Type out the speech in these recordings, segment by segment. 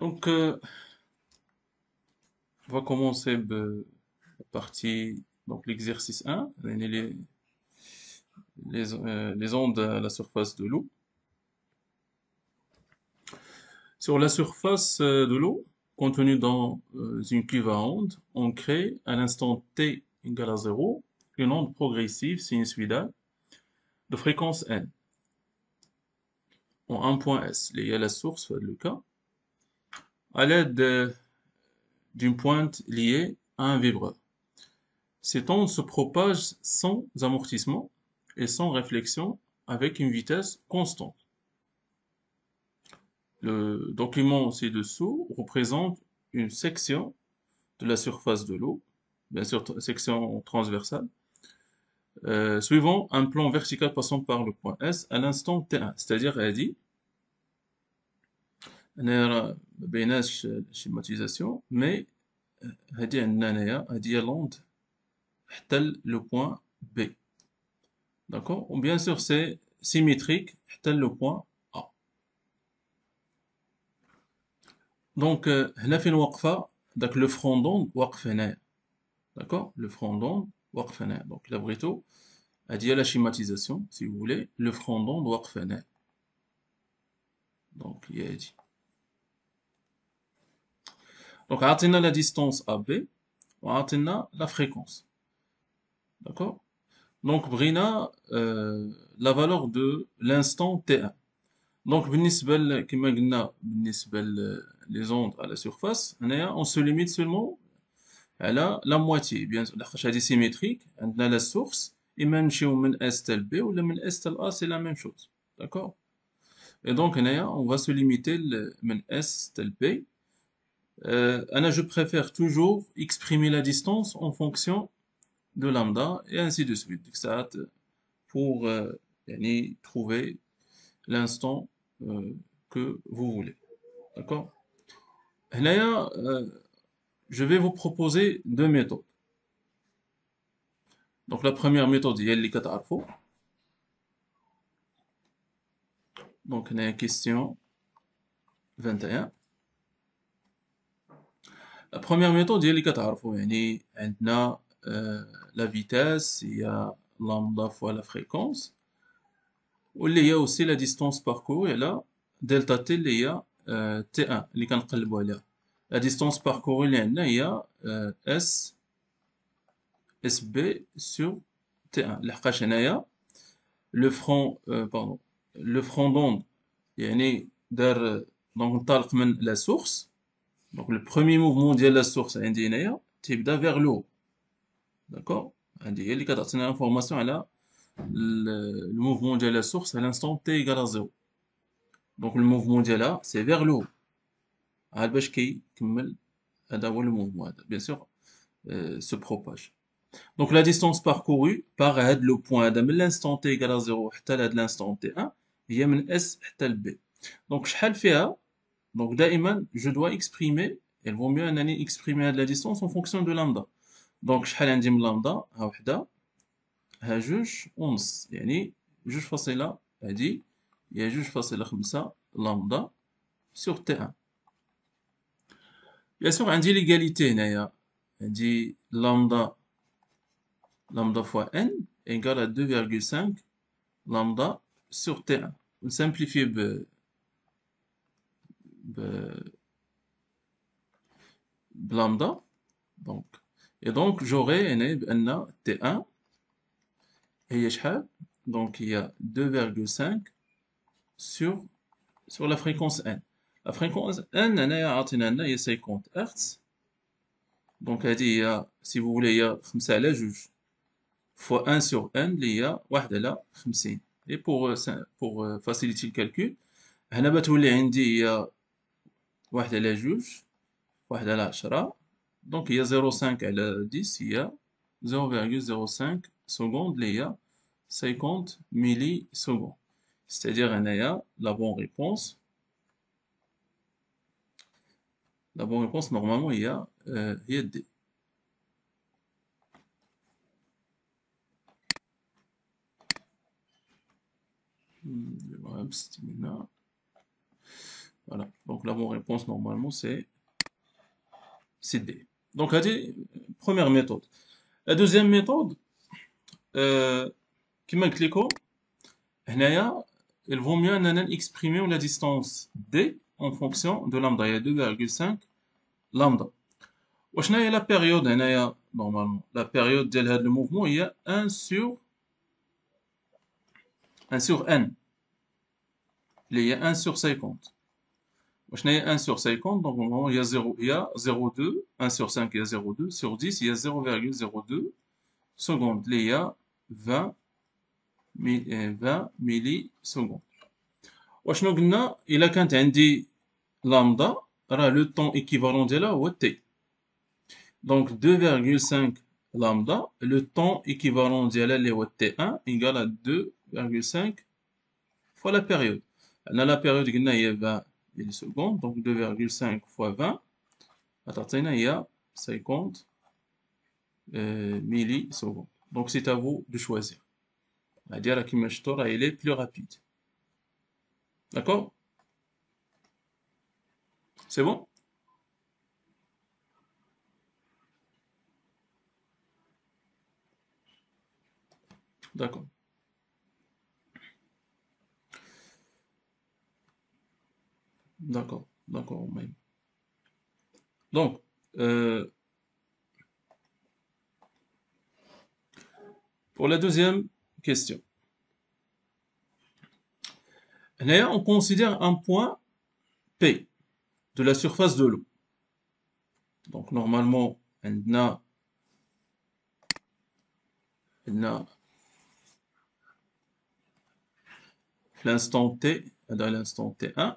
Donc, euh, on va commencer euh, partie, donc l'exercice 1, euh, les, ondes à la surface de l'eau. Sur la surface de l'eau, contenue dans une cuve à ondes, on crée à l'instant t égale à 0 une onde progressive sinusoidale de fréquence n en un point S, à la source, le cas à l'aide d'une pointe liée à un vibreur. Cette onde se propage sans amortissement et sans réflexion avec une vitesse constante. Le document ci-dessous représente une section de la surface de l'eau, bien sûr section transversale, euh, suivant un plan vertical passant par le point S à l'instant T1, c'est-à-dire elle dit N'a a schématisation, mais a à a à l'onde, est le point B? D'accord Ou bien sûr, c'est symétrique, est le point A Donc, elle a fait un workfa, donc le fronton doit D'accord Le fronton doit faire. Donc, la breton, elle a la schématisation, si vous voulez, le fronton doit faire. Donc, il a dit. Donc, on a la distance AB, on a la fréquence. D'accord Donc, a euh, la valeur de l'instant T1. Donc, euh, les ondes à la surface, on se limite seulement à la, moitié. Bien sûr, la est symétrique, on a la source, et même si met S B ou S A, c'est la même chose. D'accord Et donc, on va se limiter à S B. Euh, je préfère toujours exprimer la distance en fonction de lambda et ainsi de suite. pour euh, trouver l'instant euh, que vous voulez. D'accord Je vais vous proposer deux méthodes. Donc la première méthode, il y a Donc la a question 21. La première méthode, directeur, vous venez, il y a euh, la vitesse, il y a lambda fois la fréquence. Il y a aussi la distance parcourue, là, delta t, il y a t1, lesquels vous voyez. La distance parcourue, il y a euh, s, sB sur t1, la recherche n'ya le front, euh, pardon, le front d'onde, il y a né der, donc la source. Donc le premier mouvement de la source indienne, تبدا vers le haut. D'accord هي اللي كتعطينا انفورماسيون على le mouvement de la source à l'instant t égale à 0. Donc le mouvement ديالها c'est vers le haut. عاد باش كيكمل هذا mouvement bien sûr euh, se propage. Donc la distance parcourue par le point de l'instant t égale à 0 حتى لهاد l'instant t1 هي من s حتى b. Donc شحال فيها donc, je dois exprimer, elles vaut mieux exprimer la distance en fonction de lambda. Donc, je vais dire lambda, à wahda, à juge, 11 Yani, juge là a dit, il y a juge comme lambda sur T1. Bien sûr, on dit l'égalité, on dit lambda, lambda fois n égale à 2,5 lambda sur T1. On simplifie euh, lambda. Donc, et donc j'aurai un T1 et donc il y a 2,5 sur, sur la fréquence N. La fréquence N, est 50 Hz. Donc elle dit, si vous voulez, il y a 5 à la juge. Fois 1 sur N, il y a 1 à 50. Et pour, euh, euh, faciliter le calcul, هنا بتولي عندي هي 1 à la juge, 1 à la chara. Donc, il y a 0,5 à 10, il y a 0,05 secondes il y a 50 millisecondes. C'est-à-dire qu'il y a la bonne réponse. La bonne réponse, normalement, il y a euh, D. Hmm, je vais voir, voilà. Donc la bonne réponse normalement c'est D. Donc c'est première méthode. La deuxième méthode, euh, qui m'a cliqué, il vaut mieux exprimer la distance D en fonction de lambda. Il y a 2,5 lambda. la période, normalement, la période de mouvement, il y a 1 sur 1 sur n. Il y a 1 sur 50. 1 sur 50, donc il y a 0, 0,2. 1 sur 5, il y a 0,2. Sur 10, il y a 0,02 secondes. Il y a 20, 20 millisecondes. Je il y a même euh, dit lambda, le temps équivalent de la t. Donc 2,5 lambda, le temps équivalent de la ou t1 égal à 2,5 fois la période. Dans la période qui a 20 secondes donc 2,5 fois 20, y a 50 euh, millisecondes. Donc c'est à vous de choisir. va dire كيما est plus rapide. D'accord C'est bon D'accord. D'accord, d'accord, même. Donc, euh, pour la deuxième question. D'ailleurs, on considère un point P de la surface de l'eau. Donc normalement, elle a, on a l'instant T, l'instant T1,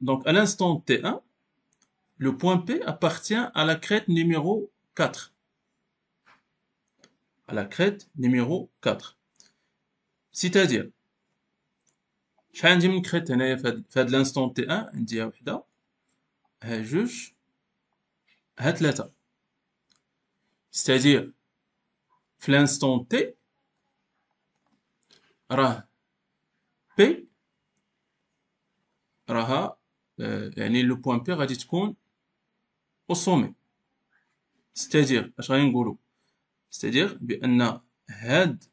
Donc, à l'instant T1, le point P appartient à la crête numéro 4. À la crête numéro 4. C'est-à-dire, j'ai crête fait de l'instant T1, une fois, l'a. juge, elle C'est-à-dire, l'instant T, P P Euh, يعني لو بوان بي غادي تكون او سومي ستادير اش غادي نقولو ستادير بان هاد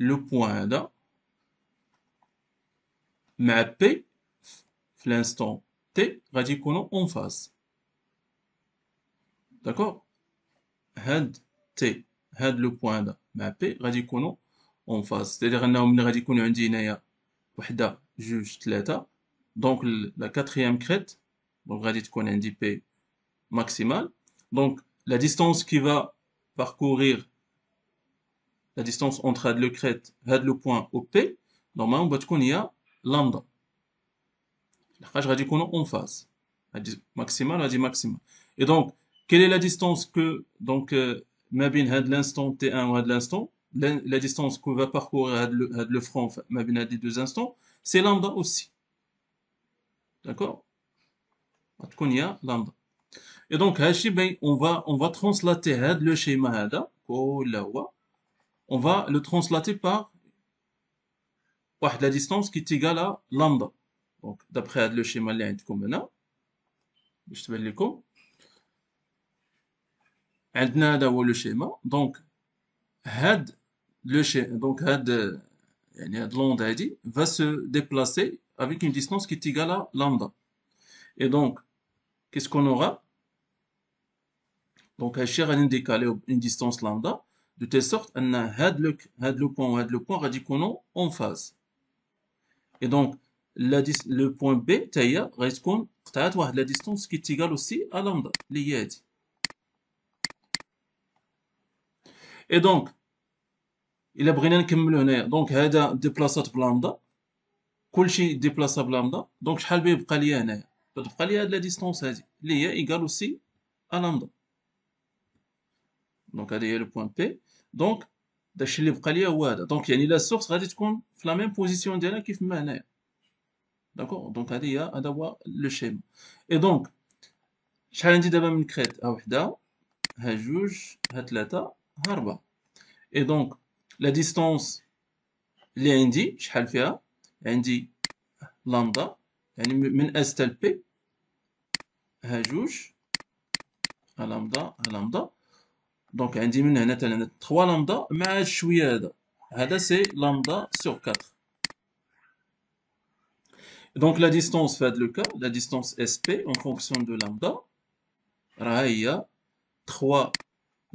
لو بوان هذا مع بي في لانستون تي غادي يكونوا اون فاز داكور هاد تي هاد لو بوان هذا مع بي غادي يكونوا اون فاز ستادير انه ملي غادي يكون عندي هنايا وحده جوج ثلاثه donc la quatrième crête, donc dire qu'on a P maximal, Donc la distance qui va parcourir la distance entre le crête et le point op normalement, bah, on va qu'on y a lambda. La page qu'on en face. Maximale, maximale. Et donc, quelle est la distance que, donc, euh, Mabin de l'instant T1 ou had l'instant, la, distance qu'on va parcourir le, front, Mabin a les deux instants, c'est lambda aussi. D'accord Et donc, ben, on va, on va translater hein, le schéma hein, on va le translater par la distance qui est égale à lambda. Donc, d'après le schéma اللي Je le باش Donc لكم le schéma. va se déplacer avec une distance qui est égale à lambda. Et donc, qu'est-ce qu'on aura Donc, cher a décalé une distance lambda, de telle sorte on a had le, point point en phase. Et donc, la, le point B, taïa, reste a la distance qui est égale aussi à lambda, les Et donc, il a bris Donc, هذا déplacé lambda. كلشي ديبلاصا بلامدا دونك شحال بيبقى ليا هنايا كتبقى ليا هاد لا ديستونس هادي اللي هي ايكالو سي ا لامدا دونك هادي هي لو بوان بي دونك داكشي اللي بقى ليا هو هذا دونك يعني لا سورس غادي تكون في لا ميم بوزيسيون ديالها كيف ما هنايا داكور دونك هادي هي هذا هو لو شيما اي دونك شحال عندي دابا من كريت ها وحده ها جوج ها ثلاثه ها اربعه اي دونك لا ديستونس اللي عندي شحال فيها عندي lambda يعني من lambda lambda donc un lambda, lambda donc دونك 3 lambda, مع هاد c'est lambda sur 4 Donc la distance fait le cas, la distance SP en fonction de lambda, Rahaya 3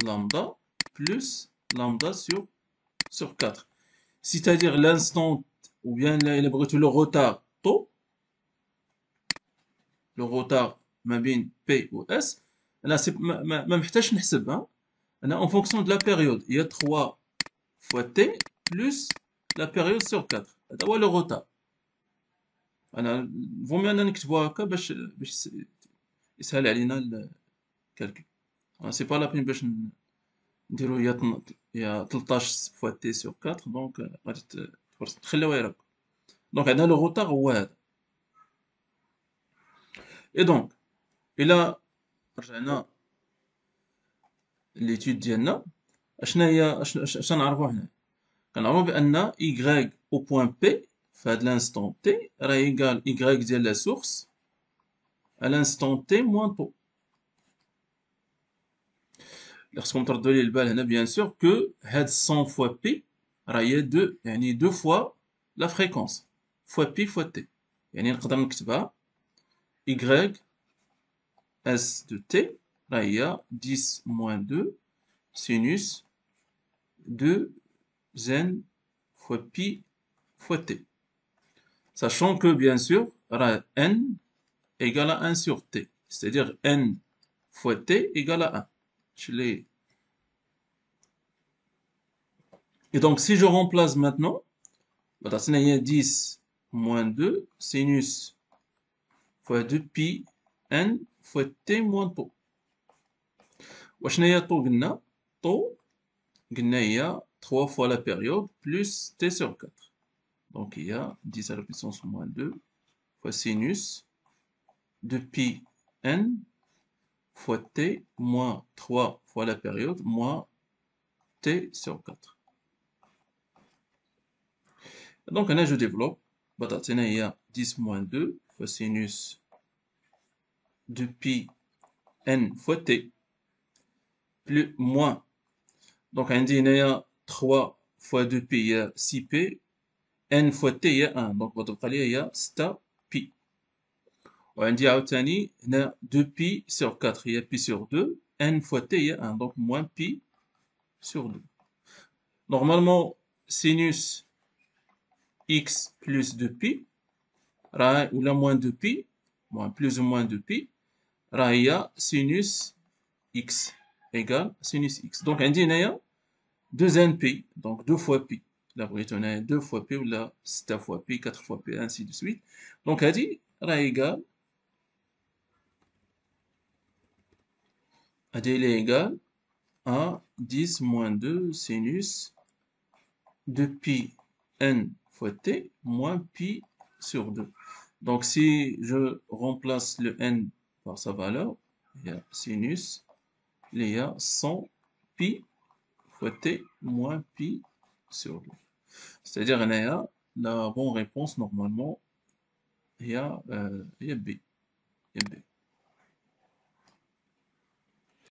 lambda plus lambda sur 4. C'est-à-dire l'instant ou bien il a le retard tôt, le retard P ou S, hein. en fonction de la période, il y a 3 fois T plus la période sur 4. C'est le retard. Vaut mieux نكتبوها هكا باش باش يسهل pas la peine de bah, dire باش y a 13 fois t sur 4 دونك غادي خاصك تخليوه يربى دونك عندنا لو غوتار هو هذا اي دونك الى رجعنا ليتود ديالنا اشنا هي اش نعرفو حنا كنعرفو بان ايغريك او بوان بي في هاد لانستون تي راه ايكال ايغريك ديال لا سورس على لانستون تي موان تو اللي خصكم تردو لي البال هنا بيان سور كو هاد 100 فوا بي 2 دو يعني دو fois لا fois فوا بي فوا تي يعني نقدر y s de t راهي 10 moins 2 sinus 2 n fois pi fois t. Sachant que, bien sûr, n égale à 1 sur t. C'est-à-dire n fois t égale à 1. Je l'ai Et donc, si je remplace maintenant, 10 moins 2 sinus fois 2pi n fois t moins taux. وشنو هي قلنا 3 fois la période plus t sur 4 donc il y a 10 à la puissance moins 2 fois sinus de pi n fois t moins 3 fois la période moins t sur 4 donc je développe, il y 10 moins 2 fois sinus 2 pi n fois t plus moins donc on a 3 fois 2 pi a 6 p n fois t y a 1 donc il y pi. pi On dit 2 pi sur 4 il y a pi sur 2 n fois t y a 1 donc moins pi sur 2 normalement sinus x plus 2pi, ou la moins 2pi, moins plus ou moins 2pi, raïa sinus x égale sinus x. Donc, on dit 2npi, donc 2 fois pi. Là, voyez, on a 2 fois pi ou là 6 fois pi, 4 fois pi, ainsi de suite. Donc, on dit raïa égale, on dit est égal à 10 moins 2 sinus 2 pi n fois t moins pi sur 2. Donc si je remplace le n par sa valeur, il y a sinus, il y a 100 pi fois t moins pi sur 2. C'est-à-dire il y a la bonne réponse normalement, Il y a b.